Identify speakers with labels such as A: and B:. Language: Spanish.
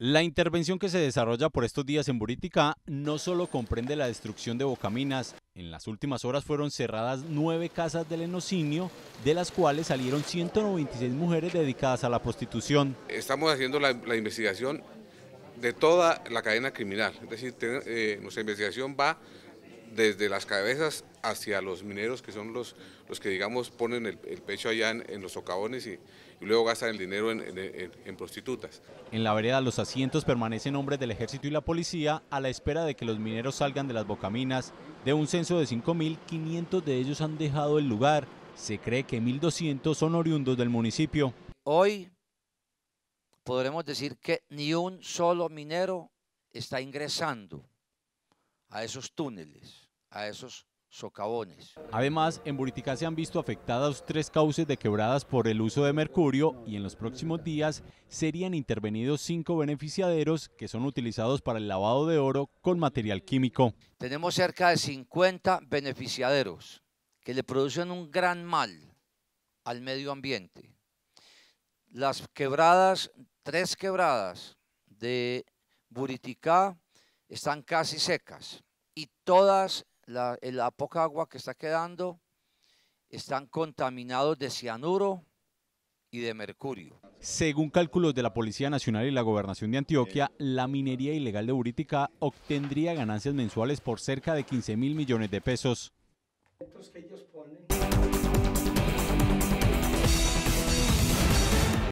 A: La intervención que se desarrolla por estos días en Buritica no solo comprende la destrucción de bocaminas, en las últimas horas fueron cerradas nueve casas del enocinio, de las cuales salieron 196 mujeres dedicadas a la prostitución.
B: Estamos haciendo la, investigación de toda la cadena criminal, es decir, eh, nuestra investigación va desde las cabezas hacia los mineros que son los, los que digamos ponen el, pecho allá en, los socavones y, luego gastan el dinero en, en, prostitutas.
A: En la vereda los asientos permanecen hombres del ejército y la policía a la espera de que los mineros salgan de las bocaminas. De un censo de 5.500 de ellos han dejado el lugar. Se cree que 1.200 son oriundos del municipio.
C: Hoy podremos decir que ni un solo minero está ingresando a esos túneles a esos socavones.
A: Además, en Buritica se han visto afectadas tres cauces de quebradas por el uso de mercurio y en los próximos días serían intervenidos cinco beneficiaderos que son utilizados para el lavado de oro con material químico. Tenemos cerca de
C: 50
A: beneficiaderos que le producen un gran mal al
C: medio ambiente. Las quebradas, tres quebradas de Buritica están casi secas y todas eh, la, poca agua que está quedando, están contaminados de cianuro y de mercurio.
A: Según cálculos de la Policía Nacional y la Gobernación de Antioquia, eh. la minería ilegal de Buritica obtendría ganancias mensuales por cerca de 15 mil millones de pesos.